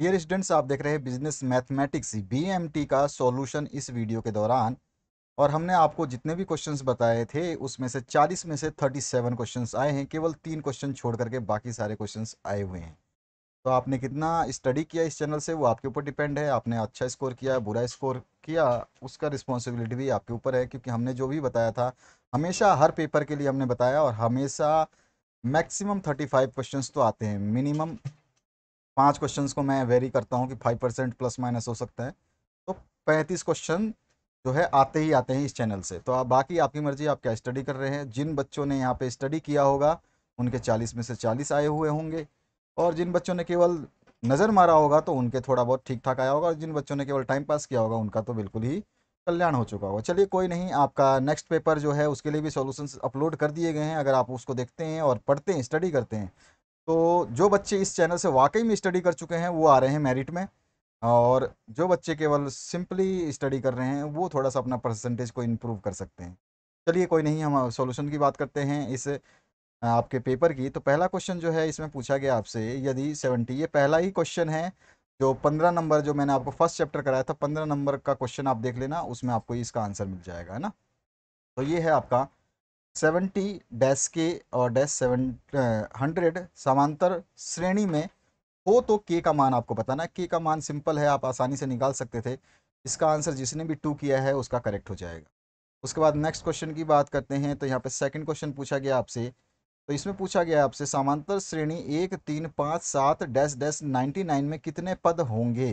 dear students आप देख रहे हैं बिजनेस मैथमेटिक्स बी का सॉल्यूशन इस वीडियो के दौरान और हमने आपको जितने भी क्वेश्चंस बताए थे उसमें से 40 में से 37 क्वेश्चंस आए हैं केवल तीन क्वेश्चन छोड़ करके बाकी सारे क्वेश्चंस आए हुए हैं तो आपने कितना स्टडी किया इस चैनल से वो आपके ऊपर डिपेंड है आपने अच्छा स्कोर किया बुरा स्कोर किया उसका रिस्पॉन्सिबिलिटी भी आपके ऊपर है क्योंकि हमने जो भी बताया था हमेशा हर पेपर के लिए हमने बताया और हमेशा मैक्सिमम फाइव क्वेश्चंस तो आते हैं मिनिमम पांच क्वेश्चंस को मैं वेरी करता हूँ कि फाइव परसेंट प्लस माइनस हो सकता है तो पैंतीस क्वेश्चन जो है आते ही आते हैं इस चैनल से तो आप बाकी आपकी मर्जी आप क्या स्टडी कर रहे हैं जिन बच्चों ने यहाँ पे स्टडी किया होगा उनके चालीस में से चालीस आए हुए होंगे और जिन बच्चों ने केवल नज़र मारा होगा तो उनके थोड़ा बहुत ठीक ठाक आया होगा और जिन बच्चों ने केवल टाइम पास किया होगा उनका तो बिल्कुल ही कल्याण हो चुका होगा चलिए कोई नहीं आपका नेक्स्ट पेपर जो है उसके लिए भी सॉल्यूशंस अपलोड कर दिए गए हैं अगर आप उसको देखते हैं और पढ़ते हैं स्टडी करते हैं तो जो बच्चे इस चैनल से वाकई में स्टडी कर चुके हैं वो आ रहे हैं मेरिट में और जो बच्चे केवल सिंपली स्टडी कर रहे हैं वो थोड़ा सा अपना परसेंटेज को इम्प्रूव कर सकते हैं चलिए कोई नहीं हम सॉल्यूशन की बात करते हैं इस आपके पेपर की तो पहला क्वेश्चन जो है इसमें पूछा गया आपसे यदि सेवेंटी ये पहला ही क्वेश्चन है जो पंद्रह नंबर जो मैंने आपको फर्स्ट चैप्टर कराया था पंद्रह नंबर का क्वेश्चन आप देख लेना उसमें आपको इसका आंसर मिल जाएगा है ना तो ये है आपका सेवेंटी डैश के और डैश सेवन हंड्रेड समांतर श्रेणी में हो तो के का मान आपको बताना के का मान सिंपल है आप आसानी से निकाल सकते थे इसका आंसर जिसने भी टू किया है उसका करेक्ट हो जाएगा उसके बाद नेक्स्ट क्वेश्चन की बात करते हैं तो यहाँ पे सेकंड क्वेश्चन पूछा गया आपसे तो इसमें पूछा गया आपसे समांतर श्रेणी एक तीन पाँच सात डैश डैश नाइन्टी नाइन में कितने पद होंगे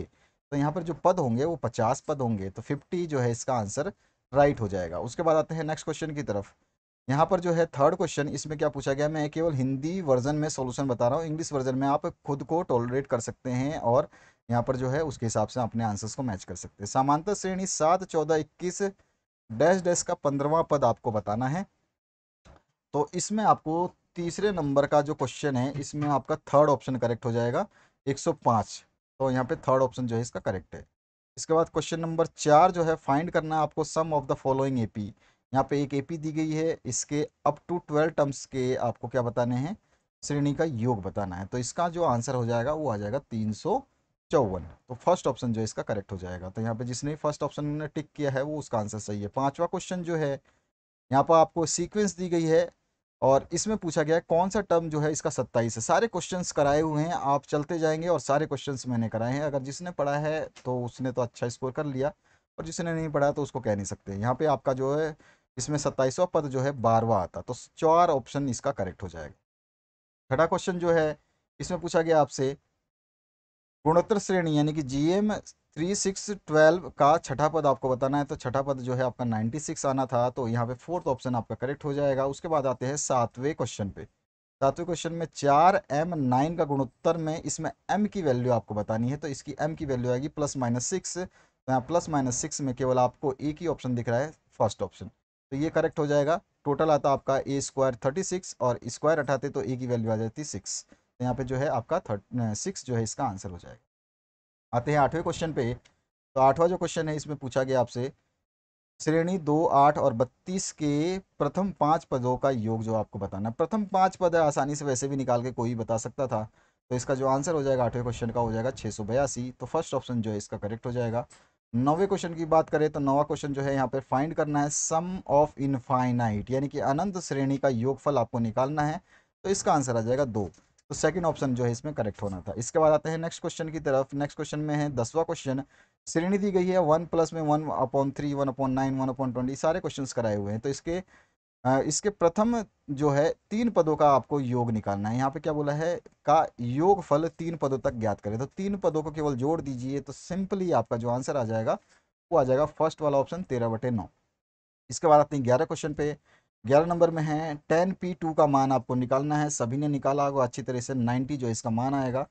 तो यहाँ पर जो पद होंगे वो पचास पद होंगे तो फिफ्टी जो है इसका आंसर राइट हो जाएगा उसके बाद आते हैं नेक्स्ट क्वेश्चन की तरफ यहाँ पर जो है थर्ड क्वेश्चन इसमें क्या पूछा गया मैं केवल हिंदी वर्जन में सोल्यूशन बता रहा हूँ इंग्लिश वर्जन में आप खुद को टॉलरेट कर सकते हैं और यहाँ पर जो है उसके हिसाब से अपने आंसर्स को मैच कर सकते हैं सामांतर श्रेणी सात चौदह इक्कीस डैश डैश का पंद्रवा पद आपको बताना है तो इसमें आपको तीसरे नंबर का जो क्वेश्चन है इसमें आपका थर्ड ऑप्शन करेक्ट हो जाएगा 105 तो यहाँ पे थर्ड ऑप्शन जो है इसका करेक्ट है इसके बाद क्वेश्चन नंबर चार जो है फाइंड करना है आपको sum of the following AP यहाँ पे एक एपी दी गई है इसके अप टू ट्वेल्व टर्म्स के आपको क्या बताने हैं श्रेणी का योग बताना है तो इसका जो आंसर हो जाएगा वो आ जाएगा तीन सौ चौवन तो फर्स्ट ऑप्शन जो है इसका करेक्ट हो जाएगा तो यहाँ पे जिसने फर्स्ट ऑप्शन ने टिक किया है वो उसका आंसर सही है पांचवा क्वेश्चन जो है यहाँ पर आपको सीक्वेंस दी गई है और इसमें पूछा गया है कौन सा टर्म जो है इसका सत्ताईस है सारे क्वेश्चंस कराए हुए हैं आप चलते जाएंगे और सारे क्वेश्चन मैंने कराए हैं अगर जिसने पढ़ा है तो उसने तो अच्छा स्कोर कर लिया और जिसने नहीं पढ़ा तो उसको कह नहीं सकते यहाँ पे आपका जो है इसमें सत्ताईसवा पद जो है बारवा आता तो चार ऑप्शन इसका करेक्ट हो जाएगा छठा क्वेश्चन जो है इसमें पूछा गया आपसे गुणोत्तर श्रेणी यानी कि G M three six twelve का छठा पद आपको बताना है तो छठा पद जो है आपका नाइन्टी सिक्स आना था तो यहाँ पे फोर्थ ऑप्शन आपका करेक्ट हो जाएगा उसके बाद आते हैं सातवें क्वेश्चन पे सातवें क्वेश्चन में चार एम नाइन का गुणोत्तर में इसमें एम की वैल्यू आपको बतानी है तो इसकी एम की वैल्यू आएगी प्लस माइनस सिक्स तो यहाँ प्लस माइनस सिक्स में केवल आपको एक ही ऑप्शन दिख रहा है फर्स्ट ऑप्शन तो ये करेक्ट हो जाएगा टोटल आता आपका ए स्क्वायर थर्टी सिक्स और स्क्वायर हटाते तो ए की वैल्यू आ जाती सिक्स तो यहाँ पे जो है आपका थर्ट सिक्स जो है इसका आंसर हो जाएगा आते हैं आठवें क्वेश्चन पे तो आठवां जो क्वेश्चन है इसमें पूछा गया आपसे श्रेणी दो आठ और बत्तीस के प्रथम पाँच पदों का योग जो आपको बताना प्रथम पाँच पद आसानी से वैसे भी निकाल के कोई बता सकता था तो इसका जो आंसर हो जाएगा आठवें क्वेश्चन का हो जाएगा छः सौ बयासी तो फर्स्ट ऑप्शन जो है इसका करेक्ट हो जाएगा नौवे क्वेश्चन की बात करें तो नवा क्वेश्चन जो है यहाँ पे फाइंड करना है सम ऑफ इनफाइनाइट यानी कि अनंत श्रेणी का योगफल आपको निकालना है तो इसका आंसर आ जाएगा दो तो सेकंड ऑप्शन जो है इसमें करेक्ट होना था इसके बाद आते हैं नेक्स्ट क्वेश्चन की तरफ नेक्स्ट क्वेश्चन में है दसवा क्वेश्चन श्रेणी दी गई है वन प्लस में one upon three one upon nine one upon twenty सारे क्वेश्चन कराए हुए हैं तो इसके इसके प्रथम जो है तीन पदों का आपको योग निकालना है यहाँ पे क्या बोला है का योग फल तीन पदों तक ज्ञात करें तो तीन पदों को केवल जोड़ दीजिए तो सिंपली आपका जो आंसर आ जाएगा वो आ जाएगा फर्स्ट वाला ऑप्शन तेरह बटे नौ इसके बाद आते हैं ग्यारह क्वेश्चन पे ग्यारह नंबर में है टेन पी टू का मान आपको निकालना है सभी ने निकाला होगा अच्छी तरह से नाइन्टी जो इसका मान आएगा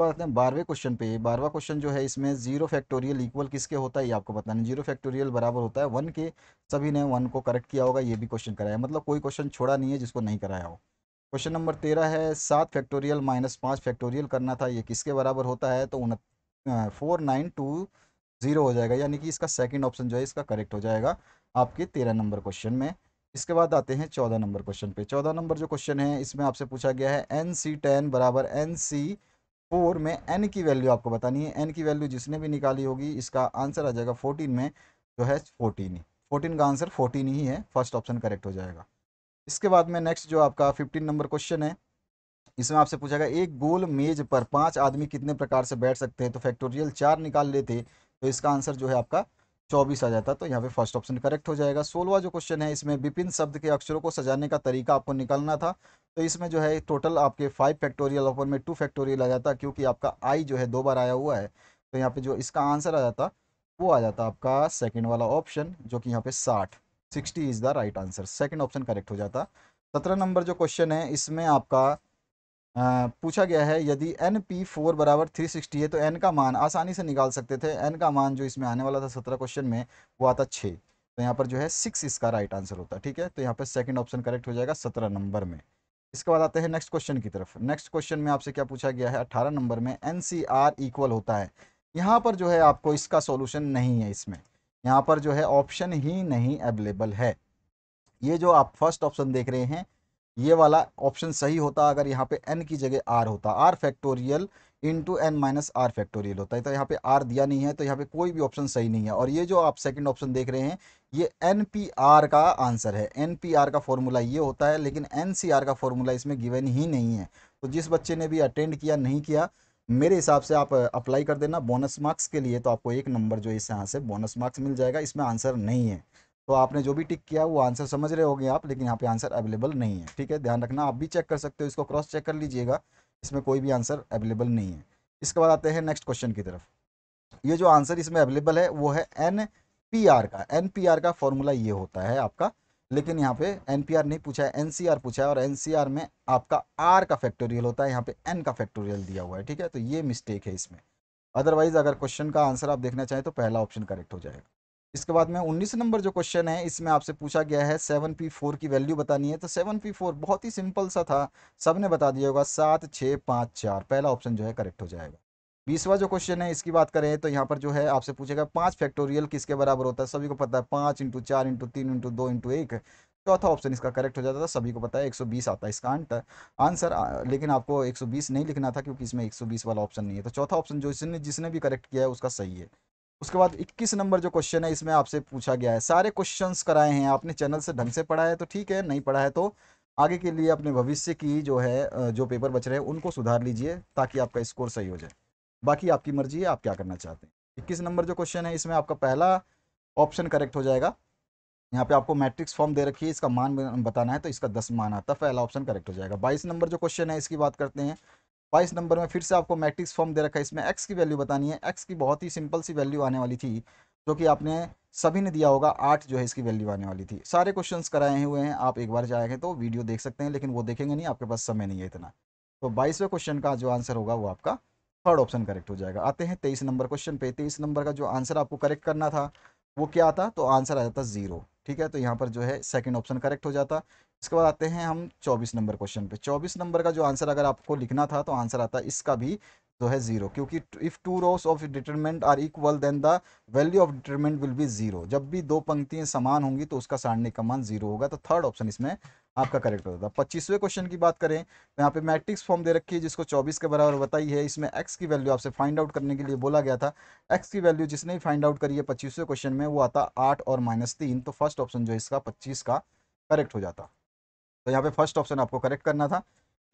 हैं तो बारहवें क्वेश्चन पे बारहवा क्वेश्चन जो है इसमें जीरो फैक्टोरियल इक्वल किसके होता है ये आपको बताना है जीरो फैक्टोरियल बराबर होता है वन के सभी ने वन को करेक्ट किया होगा ये भी क्वेश्चन कराया मतलब कोई क्वेश्चन छोड़ा नहीं है जिसको नहीं कराया हो क्वेश्चन नंबर तेरह है सात फैक्टोरियल माइनस पाँच फैक्टोरियल करना था ये किसके बराबर होता है तो उन फोर नाइन टू जीरो हो जाएगा यानी कि इसका सेकेंड ऑप्शन जो है इसका करेक्ट हो जाएगा आपके तेरह नंबर क्वेश्चन में इसके बाद आते हैं चौदह नंबर क्वेश्चन पे चौदह नंबर जो क्वेश्चन है इसमें आपसे पूछा गया है एन सी टेन बराबर एन सी फोर में एन की वैल्यू आपको बतानी है एन की वैल्यू जिसने भी निकाली होगी इसका आंसर आ जाएगा फोर्टीन में जो है फोर्टीन ही फोर्टीन का आंसर फोर्टीन ही है फर्स्ट ऑप्शन करेक्ट हो जाएगा इसके बाद में नेक्स्ट जो आपका फिफ्टीन नंबर क्वेश्चन है इसमें आपसे पूछा गया एक गोल मेज पर पांच आदमी कितने प्रकार से बैठ सकते हैं तो फैक्टोरियल चार निकाल लेते तो इसका आंसर जो है आपका चौबीस आ जाता तो यहाँ पे फर्स्ट ऑप्शन करेक्ट हो जाएगा सोलवा जो क्वेश्चन है इसमें विपिन शब्द के अक्षरों को सजाने का तरीका आपको निकालना था तो इसमें जो है टोटल आपके फाइव फैक्टोरियल अपन में टू फैक्टोरियल आ जाता क्योंकि आपका आई जो है दो बार आया हुआ है तो यहाँ पे जो इसका आंसर आ जाता वो आ जाता आपका सेकेंड वाला ऑप्शन जो कि यहाँ पे साठ sixty is the right answer second option correct हो जाता सत्रह नंबर जो क्वेश्चन है इसमें आपका आ, पूछा गया है यदि एन पी फोर बराबर थ्री सिक्सटी है तो एन का मान आसानी से निकाल सकते थे एन का मान जो इसमें आने वाला था सत्रह क्वेश्चन में वो आता छः तो यहाँ पर जो है सिक्स इसका राइट आंसर होता ठीक है तो यहाँ पर सेकेंड ऑप्शन करेक्ट हो जाएगा सत्रह नंबर में इसके बाद आते हैं नेक्स्ट क्वेश्चन की तरफ नेक्स्ट क्वेश्चन में आपसे क्या पूछा गया है अट्ठारह नंबर में एन इक्वल होता है यहाँ पर जो है आपको इसका सोल्यूशन नहीं है इसमें यहाँ पर जो है ऑप्शन ही नहीं अवेलेबल है ये जो आप फर्स्ट ऑप्शन देख रहे हैं ये वाला ऑप्शन सही होता अगर यहाँ पे एन की जगह आर होता R factorial into N minus R factorial होता है तो यहाँ पे आर दिया नहीं है तो यहाँ पे कोई भी ऑप्शन सही नहीं है और ये जो आप सेकंड ऑप्शन देख रहे हैं ये एन पी आर का आंसर है एन पी आर का फॉर्मूला ये होता है लेकिन एन सी आर का फॉर्मूला इसमें गिवन ही नहीं है तो जिस बच्चे ने भी अटेंड किया नहीं किया मेरे हिसाब से आप अप्लाई कर देना बोनस मार्क्स के लिए तो आपको एक नंबर जो इस यहाँ से बोनस मार्क्स मिल जाएगा इसमें आंसर नहीं है तो आपने जो भी टिक किया वो आंसर समझ रहे होंगे आप लेकिन यहाँ पे आंसर अवेलेबल नहीं है ठीक है ध्यान रखना आप भी चेक कर सकते हो इसको क्रॉस चेक कर लीजिएगा इसमें कोई भी आंसर अवेलेबल नहीं है इसके बाद आते हैं नेक्स्ट क्वेश्चन की तरफ ये जो आंसर इसमें अवेलेबल है वो है एन पी आर का एन पी आर का फॉर्मूला ये होता है आपका लेकिन यहाँ पे एन पी आर नहीं पूछा है एन सी आर पूछा है और एन सी आर में आपका आर का फैक्टोरियल होता है यहाँ पे एन का फैक्टोरियल दिया हुआ है ठीक है तो ये मिस्टेक है इसमें अदरवाइज अगर क्वेश्चन का आंसर आप देखना चाहें तो पहला ऑप्शन करेक्ट हो जाएगा इसके बाद में 19 नंबर जो क्वेश्चन है इसमें आपसे पूछा गया है 7p4 की वैल्यू बतानी है तो 7p4 बहुत ही सिंपल सा था सबने बता दिया होगा सात छः पाँच चार पहला ऑप्शन जो है करेक्ट हो जाएगा बीसवा जो क्वेश्चन है इसकी बात करें तो यहाँ पर जो है आपसे पूछेगा पाँच फैक्टोरियल किसके बराबर होता है सभी को पता है पाँच इंटू चार इंटू तीन इंटू दो इंटू एक चौथा ऑप्शन इसका करेक्ट हो जाता था सभी को पता है एक आता है इसका आंसर आंसर लेकिन आपको एक नहीं लिखना था क्योंकि इसमें एक वाला ऑप्शन नहीं है तो चौथा ऑप्शन जो जिसने भी करेक्ट किया है उसका सही है उसके बाद 21 नंबर जो क्वेश्चन है इसमें आपसे पूछा गया है सारे क्वेश्चंस कराए हैं आपने चैनल से ढंग से पढ़ा है तो ठीक है नहीं पढ़ा है तो आगे के लिए अपने भविष्य की जो है जो पेपर बच रहे हैं उनको सुधार लीजिए ताकि आपका स्कोर सही हो जाए बाकी आपकी मर्जी है आप क्या करना चाहते हैं इक्कीस नंबर जो क्वेश्चन है इसमें आपका पहला ऑप्शन करेक्ट हो जाएगा यहाँ पे आपको मैट्रिक्स फॉर्म दे रखी है इसका मान बताना है तो इसका दस मान आता है पहला ऑप्शन करेक्ट हो जाएगा बाईस नंबर जो क्वेश्चन है इसकी बात करते हैं बाईस नंबर में फिर से आपको मैट्रिक्स फॉर्म दे रखा है इसमें एक्स की वैल्यू बतानी है एक्स की बहुत ही सिंपल सी वैल्यू आने वाली थी जो कि आपने सभी ने दिया होगा आठ जो है इसकी वैल्यू आने वाली थी सारे क्वेश्चंस कराए हुए हैं आप एक बार जाएंगे तो वीडियो देख सकते हैं लेकिन वो देखेंगे नहीं आपके पास समय नहीं है इतना तो बाईसवें क्वेश्चन का जो आंसर होगा वो आपका थर्ड ऑप्शन करेक्ट हो जाएगा आते हैं तेईस नंबर क्वेश्चन पे तेईस नंबर का जो आंसर आपको करेक्ट करना था वो क्या आता तो आंसर आ जाता ज़ीरो ठीक है तो यहाँ पर जो है सेकेंड ऑप्शन करेक्ट हो जाता इसके बाद आते हैं हम चौबीस नंबर क्वेश्चन पे चौबीस नंबर का जो आंसर अगर आपको लिखना था तो आंसर आता है इसका भी जो है जीरो क्योंकि if two rows of determinant are equal then the value of determinant will be zero जब भी दो पंक्तियां समान होंगी तो उसका सारणिक का मान जीरो होगा तो थर्ड ऑप्शन इसमें आपका करेक्ट होता है पच्चीसवें क्वेश्चन की बात करें तो यहाँ पे मैट्रिक्स फॉर्म दे रखी है जिसको चौबीस के बराबर बताई है इसमें एक्स की वैल्यू आपसे फाइंड आउट करने के लिए बोला गया था एक्स की वैल्यू जिसने फाइंड आउट करी है पच्चीसवें क्वेश्चन में वो आता आठ और माइनस तीन तो फर्स्ट ऑप्शन जो है इसका पच्चीस का करेक्ट हो जाता तो यहाँ पे फर्स्ट ऑप्शन आपको करेक्ट करना था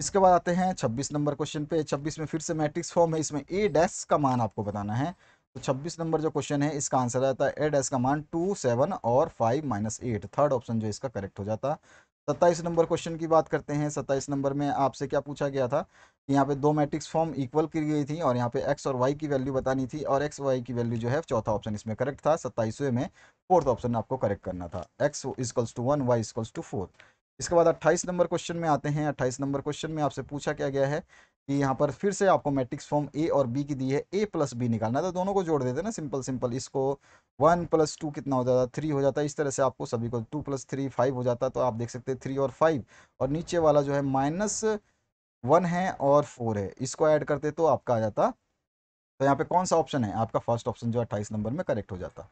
इसके बाद आते हैं छब्बीस नंबर क्वेश्चन पे छब्बीस में फिर से मैट्रिक्स फॉर्म है इसमें ए डैस का मान आपको बताना है तो छब्बीस नंबर जो क्वेश्चन है इसका आंसर आता है ए डैस का मान टू सेवन और five minus eight third option जो इसका करेक्ट हो जाता सत्ताईस नंबर क्वेश्चन की बात करते हैं सत्ताईस नंबर में आपसे क्या पूछा गया था कि यहाँ पे दो मैट्रिक्स फॉर्म इक्वल की गई थी और यहाँ पे एक्स और वाई की वैल्यू बतानी थी और एक्स वाई की वैल्यू जो है चौथा ऑप्शन इसमें करेक्ट था सत्ताईसवें में फोर्थ ऑप्शन आपको करेक्ट करना था X equals two one Y equals two four इसके बाद 28 नंबर क्वेश्चन में आते हैं 28 नंबर क्वेश्चन में आपसे पूछा क्या गया है कि यहाँ पर फिर से आपको मैट्रिक्स फॉर्म ए और बी की दी है ए प्लस बी निकालना था तो दोनों को जोड़ देते ना सिंपल सिंपल इसको वन प्लस टू कितना हो जाता थ्री हो जाता है इस तरह से आपको सभी को टू प्लस थ्री फाइव हो जाता तो आप देख सकते हैं थ्री और फाइव और नीचे वाला जो है माइनस वन है और फोर है इसको ऐड करते तो आपका आ जाता तो यहाँ पे कौन सा ऑप्शन है आपका फर्स्ट ऑप्शन जो अट्ठाईस नंबर में करेक्ट हो जाता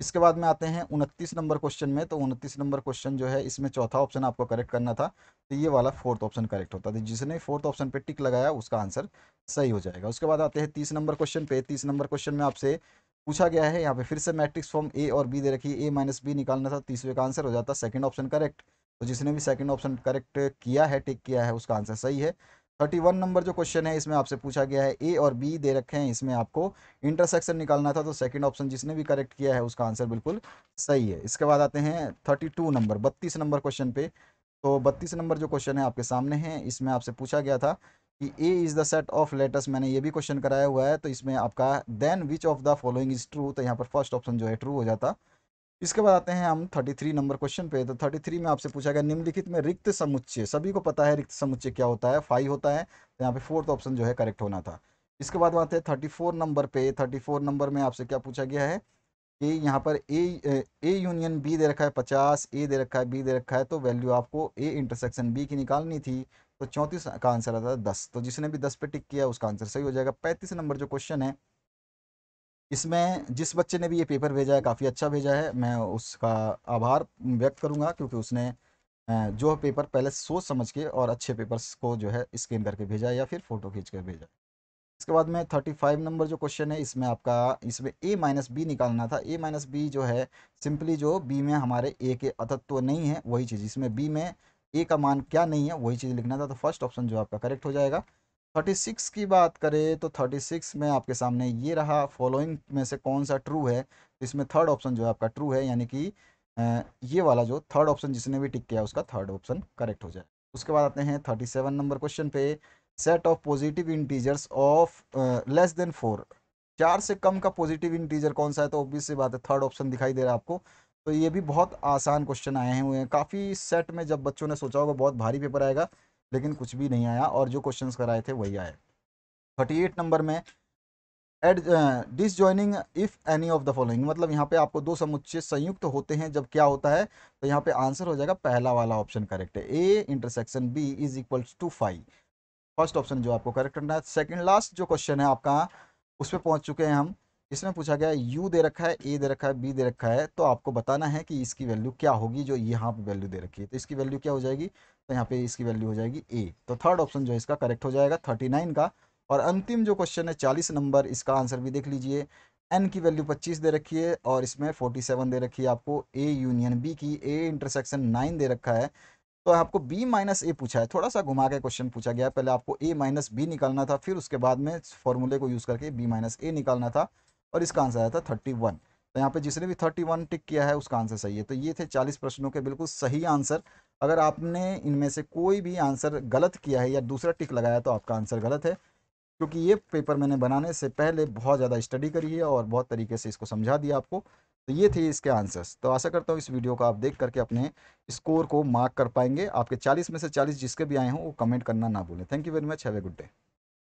इसके बाद में आते हैं उनतीस नंबर क्वेश्चन में तो उनतीस नंबर क्वेश्चन जो है इसमें चौथा ऑप्शन आपको करेक्ट करना था तो ये वाला फोर्थ ऑप्शन करेक्ट होता था जिसने फोर्थ ऑप्शन पे टिक लगाया उसका आंसर सही हो जाएगा उसके बाद आते हैं तीस नंबर क्वेश्चन पे तीस नंबर क्वेश्चन में आपसे पूछा गया है यहाँ पे फिर से मैट्रिक्स फॉर्म ए और बी दे रखी ए माइनस बी निकालना था तीसरे का आंसर हो जाता सेकंड ऑप्शन करेक्ट तो जिसने भी सेकंड ऑप्शन करेक्ट किया है टिक किया है उसका आंसर सही है थर्टी वन नंबर जो क्वेश्चन है इसमें आपसे पूछा गया है ए और बी दे रखे हैं इसमें आपको इंटरसेक्शन निकालना था तो सेकंड ऑप्शन जिसने भी करेक्ट किया है उसका आंसर बिल्कुल सही है इसके बाद आते हैं थर्टी टू नंबर बत्तीस नंबर क्वेश्चन पे तो बत्तीस नंबर जो क्वेश्चन है आपके सामने है इसमें आपसे पूछा गया था कि A is the set of letters मैंने ये भी क्वेश्चन कराया हुआ है तो इसमें आपका then which of the following is true तो यहाँ पर फर्स्ट ऑप्शन जो है ट्रू हो जाता इसके बाद आते हैं हम 33 नंबर क्वेश्चन पे तो 33 में आपसे पूछा गया निम्नलिखित में रिक्त समुच्चय सभी को पता है रिक्त समुच्चय क्या होता है फाइव होता है तो यहाँ पे फोर्थ ऑप्शन जो है करेक्ट होना था इसके बाद बात है 34 नंबर पे 34 नंबर में आपसे क्या पूछा गया है कि यहाँ पर ए ए यूनियन बी दे रखा है पचास ए दे रखा है बी दे रखा है तो वैल्यू आपको ए इंटरसेक्शन बी की निकालनी थी तो चौंतीस का आंसर आता है दस तो जिसने भी दस पे टिक किया उसका आंसर सही हो जाएगा पैंतीस नंबर जो क्वेश्चन है इसमें जिस बच्चे ने भी ये पेपर भेजा है काफ़ी अच्छा भेजा है मैं उसका आभार व्यक्त करूँगा क्योंकि उसने जो पेपर पहले सोच समझ के और अच्छे पेपर्स को जो है स्कैन करके भेजा या फिर फ़ोटो खींच कर भेजा इसके बाद में थर्टी फाइव नंबर जो क्वेश्चन है इसमें आपका इसमें ए माइनस बी निकालना था ए माइनस बी जो है सिंपली जो बी में हमारे ए के अतत्व नहीं है वही चीज़ इसमें बी में ए का मान क्या नहीं है वही चीज़ लिखना था तो फर्स्ट ऑप्शन जो आपका करेक्ट हो जाएगा 36 की बात करें तो 36 में आपके सामने ये रहा फॉलोइंग में से कौन सा ट्रू है इसमें थर्ड ऑप्शन जो है आपका ट्रू है यानी कि ये वाला जो थर्ड ऑप्शन जिसने भी टिक किया उसका थर्ड ऑप्शन करेक्ट हो जाए उसके बाद आते हैं 37 नंबर क्वेश्चन पे set of positive integers of less than four चार से कम का पॉजिटिव इंटीजर कौन सा है तो ऑब्वियस सी बात है थर्ड ऑप्शन दिखाई दे रहा है आपको तो ये भी बहुत आसान क्वेश्चन आए हुए हैं काफ़ी सेट में जब बच्चों ने सोचा होगा बहुत भारी पेपर आएगा लेकिन कुछ भी नहीं आया और जो क्वेश्चंस कराए थे वही आए थर्टी एट नंबर में add disjoining if any of the following मतलब यहाँ पे आपको दो समुच्चय संयुक्त होते हैं जब क्या होता है तो यहाँ पे आंसर हो जाएगा पहला वाला ऑप्शन करेक्ट है A intersection B is equal to five first option जो आपको करेक्ट करना है सेकेंड लास्ट जो क्वेश्चन है आपका उस पर पहुंच चुके हैं हम इसमें पूछा गया यू दे रखा है ए दे रखा है बी दे रखा है तो आपको बताना है कि इसकी वैल्यू क्या होगी जो यहाँ पे वैल्यू दे रखी है तो इसकी वैल्यू क्या हो जाएगी तो यहाँ पे इसकी वैल्यू हो जाएगी ए तो थर्ड ऑप्शन जो है इसका करेक्ट हो जाएगा थर्टी नाइन का और अंतिम जो क्वेश्चन है चालीस नंबर इसका आंसर भी देख लीजिए एन की वैल्यू पच्चीस दे रखी है और इसमें फोर्टी सेवन दे रखी है आपको ए यूनियन बी की ए इंटरसेक्शन नाइन दे रखा है तो आपको बी माइनस ए पूछा है थोड़ा सा घुमा के क्वेश्चन पूछा गया पहले आपको ए माइनस बी निकालना था फिर उसके बाद में फॉर्मूले को यूज़ करके बी माइनस ए निकालना था और इसका आंसर आया था थर्टी वन तो यहाँ पे जिसने भी थर्टी वन टिक किया है उसका आंसर सही है तो ये थे चालीस प्रश्नों के बिल्कुल सही आंसर अगर आपने इनमें से कोई भी आंसर गलत किया है या दूसरा टिक लगाया तो आपका आंसर गलत है क्योंकि ये पेपर मैंने बनाने से पहले बहुत ज़्यादा स्टडी करी है और बहुत तरीके से इसको समझा दिया आपको तो ये थे इसके आंसर्स तो आशा करता हूँ इस वीडियो को आप देख करके अपने स्कोर को मार्क कर पाएंगे आपके 40 में से 40 जिसके भी आए हों वो कमेंट करना ना भूलें thank you very much have a good day